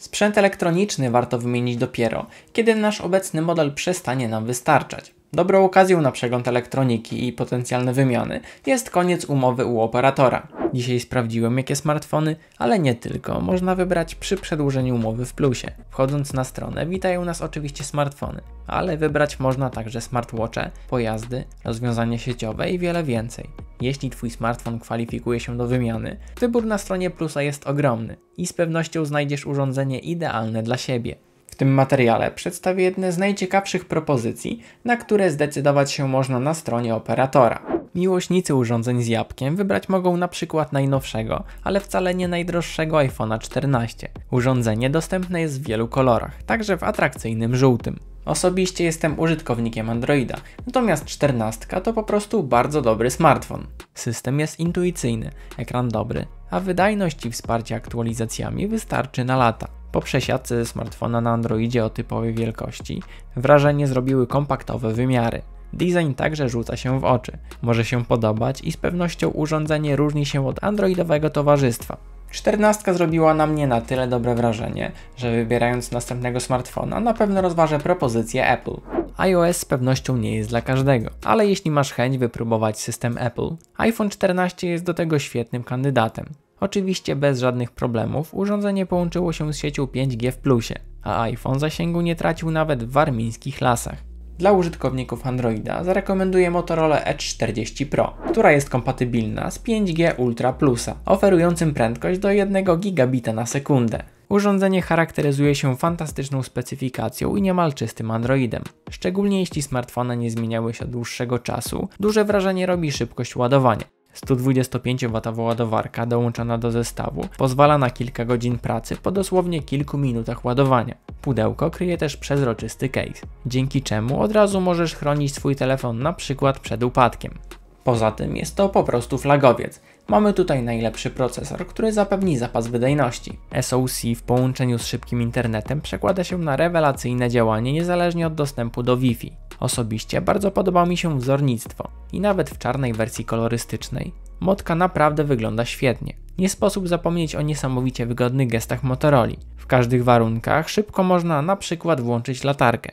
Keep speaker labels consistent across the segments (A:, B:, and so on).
A: Sprzęt elektroniczny warto wymienić dopiero, kiedy nasz obecny model przestanie nam wystarczać. Dobrą okazją na przegląd elektroniki i potencjalne wymiany jest koniec umowy u operatora. Dzisiaj sprawdziłem jakie smartfony, ale nie tylko, można wybrać przy przedłużeniu umowy w plusie. Wchodząc na stronę witają nas oczywiście smartfony, ale wybrać można także smartwatche, pojazdy, rozwiązania sieciowe i wiele więcej jeśli Twój smartfon kwalifikuje się do wymiany. Wybór na stronie Plusa jest ogromny i z pewnością znajdziesz urządzenie idealne dla siebie. W tym materiale przedstawię jedne z najciekawszych propozycji, na które zdecydować się można na stronie operatora. Miłośnicy urządzeń z jabłkiem wybrać mogą na przykład najnowszego, ale wcale nie najdroższego iPhone'a 14. Urządzenie dostępne jest w wielu kolorach, także w atrakcyjnym żółtym. Osobiście jestem użytkownikiem Androida, natomiast 14 to po prostu bardzo dobry smartfon. System jest intuicyjny, ekran dobry, a wydajność i wsparcie aktualizacjami wystarczy na lata. Po przesiadce smartfona na Androidzie o typowej wielkości wrażenie zrobiły kompaktowe wymiary. Design także rzuca się w oczy. Może się podobać i z pewnością urządzenie różni się od androidowego towarzystwa. 14 zrobiła na mnie na tyle dobre wrażenie, że wybierając następnego smartfona na pewno rozważę propozycję Apple. iOS z pewnością nie jest dla każdego, ale jeśli masz chęć wypróbować system Apple, iPhone 14 jest do tego świetnym kandydatem. Oczywiście bez żadnych problemów urządzenie połączyło się z siecią 5G w plusie, a iPhone zasięgu nie tracił nawet w warmińskich lasach. Dla użytkowników Androida zarekomenduję Motorola Edge 40 Pro, która jest kompatybilna z 5G Ultra Plusa, oferującym prędkość do 1 gigabita na sekundę. Urządzenie charakteryzuje się fantastyczną specyfikacją i niemal czystym Androidem. Szczególnie jeśli smartfony nie zmieniały się od dłuższego czasu, duże wrażenie robi szybkość ładowania. 125W ładowarka dołączona do zestawu pozwala na kilka godzin pracy po dosłownie kilku minutach ładowania. Pudełko kryje też przezroczysty case, dzięki czemu od razu możesz chronić swój telefon na przykład przed upadkiem. Poza tym jest to po prostu flagowiec. Mamy tutaj najlepszy procesor, który zapewni zapas wydajności. SoC w połączeniu z szybkim internetem przekłada się na rewelacyjne działanie niezależnie od dostępu do Wi-Fi. Osobiście bardzo podoba mi się wzornictwo i nawet w czarnej wersji kolorystycznej. Motka naprawdę wygląda świetnie. Nie sposób zapomnieć o niesamowicie wygodnych gestach Motorola. W każdych warunkach szybko można na przykład włączyć latarkę.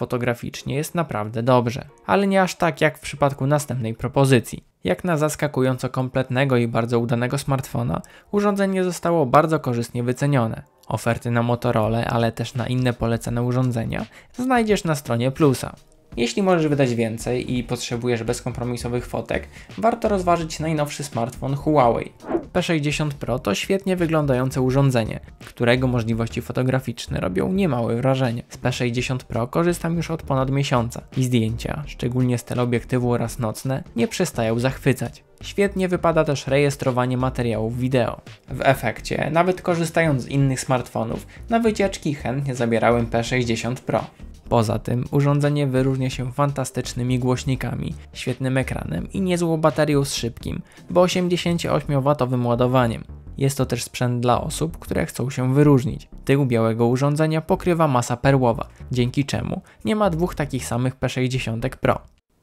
A: Fotograficznie jest naprawdę dobrze, ale nie aż tak jak w przypadku następnej propozycji. Jak na zaskakująco kompletnego i bardzo udanego smartfona, urządzenie zostało bardzo korzystnie wycenione. Oferty na Motorola, ale też na inne polecane urządzenia znajdziesz na stronie Plusa. Jeśli możesz wydać więcej i potrzebujesz bezkompromisowych fotek, warto rozważyć najnowszy smartfon Huawei. P60 Pro to świetnie wyglądające urządzenie, którego możliwości fotograficzne robią niemałe wrażenie. Z P60 Pro korzystam już od ponad miesiąca i zdjęcia, szczególnie z teleobiektywu oraz nocne, nie przestają zachwycać. Świetnie wypada też rejestrowanie materiałów wideo. W efekcie, nawet korzystając z innych smartfonów, na wycieczki chętnie zabierałem P60 Pro. Poza tym urządzenie wyróżnia się fantastycznymi głośnikami, świetnym ekranem i niezłą baterią z szybkim, bo 88W ładowaniem. Jest to też sprzęt dla osób, które chcą się wyróżnić. Tył białego urządzenia pokrywa masa perłowa, dzięki czemu nie ma dwóch takich samych P60 Pro.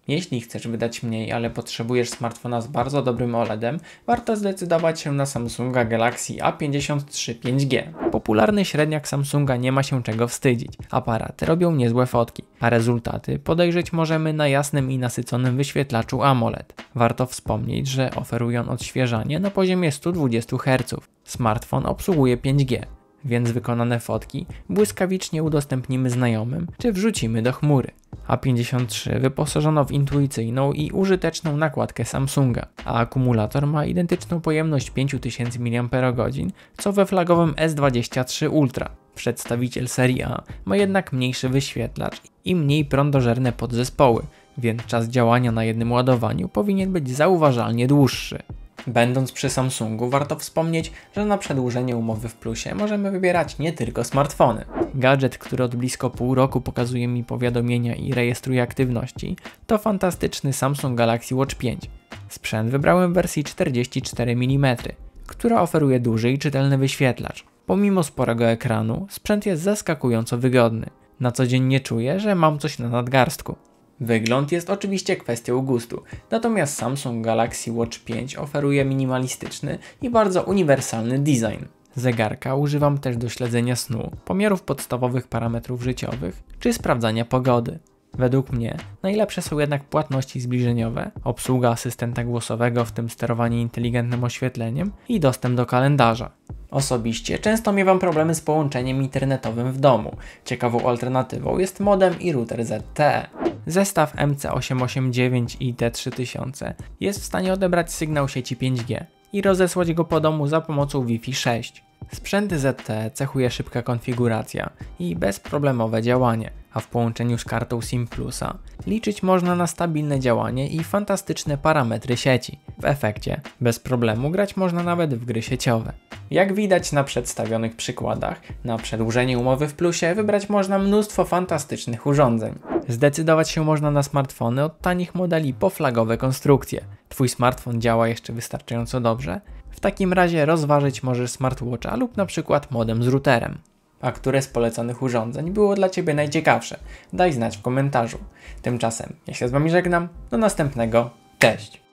A: Jeśli chcesz wydać mniej, ale potrzebujesz smartfona z bardzo dobrym OLEDem, warto zdecydować się na Samsunga Galaxy A53 5G. Popularny średniak Samsunga nie ma się czego wstydzić. Aparaty robią niezłe fotki, a rezultaty podejrzeć możemy na jasnym i nasyconym wyświetlaczu AMOLED. Warto wspomnieć, że oferuje on odświeżanie na poziomie 120 Hz. Smartfon obsługuje 5G więc wykonane fotki błyskawicznie udostępnimy znajomym czy wrzucimy do chmury. A53 wyposażono w intuicyjną i użyteczną nakładkę Samsunga, a akumulator ma identyczną pojemność 5000 mAh, co we flagowym S23 Ultra. Przedstawiciel serii A ma jednak mniejszy wyświetlacz i mniej prądożerne podzespoły, więc czas działania na jednym ładowaniu powinien być zauważalnie dłuższy. Będąc przy Samsungu, warto wspomnieć, że na przedłużenie umowy w Plusie możemy wybierać nie tylko smartfony. Gadżet, który od blisko pół roku pokazuje mi powiadomienia i rejestruje aktywności, to fantastyczny Samsung Galaxy Watch 5. Sprzęt wybrałem w wersji 44 mm, która oferuje duży i czytelny wyświetlacz. Pomimo sporego ekranu, sprzęt jest zaskakująco wygodny. Na co dzień nie czuję, że mam coś na nadgarstku. Wygląd jest oczywiście kwestią gustu, natomiast Samsung Galaxy Watch 5 oferuje minimalistyczny i bardzo uniwersalny design. Zegarka używam też do śledzenia snu, pomiarów podstawowych parametrów życiowych czy sprawdzania pogody. Według mnie najlepsze są jednak płatności zbliżeniowe, obsługa asystenta głosowego, w tym sterowanie inteligentnym oświetleniem i dostęp do kalendarza. Osobiście często miewam problemy z połączeniem internetowym w domu. Ciekawą alternatywą jest modem i router ZTE. Zestaw MC889 i T3000 jest w stanie odebrać sygnał sieci 5G i rozesłać go po domu za pomocą Wi-Fi 6. Sprzęt ZTE cechuje szybka konfiguracja i bezproblemowe działanie, a w połączeniu z kartą SIM Plusa liczyć można na stabilne działanie i fantastyczne parametry sieci. W efekcie bez problemu grać można nawet w gry sieciowe. Jak widać na przedstawionych przykładach, na przedłużenie umowy w Plusie wybrać można mnóstwo fantastycznych urządzeń. Zdecydować się można na smartfony od tanich modeli po flagowe konstrukcje. Twój smartfon działa jeszcze wystarczająco dobrze? W takim razie rozważyć możesz smartwatcha lub na przykład modem z routerem. A które z polecanych urządzeń było dla Ciebie najciekawsze? Daj znać w komentarzu. Tymczasem ja się z Wami żegnam, do następnego, cześć!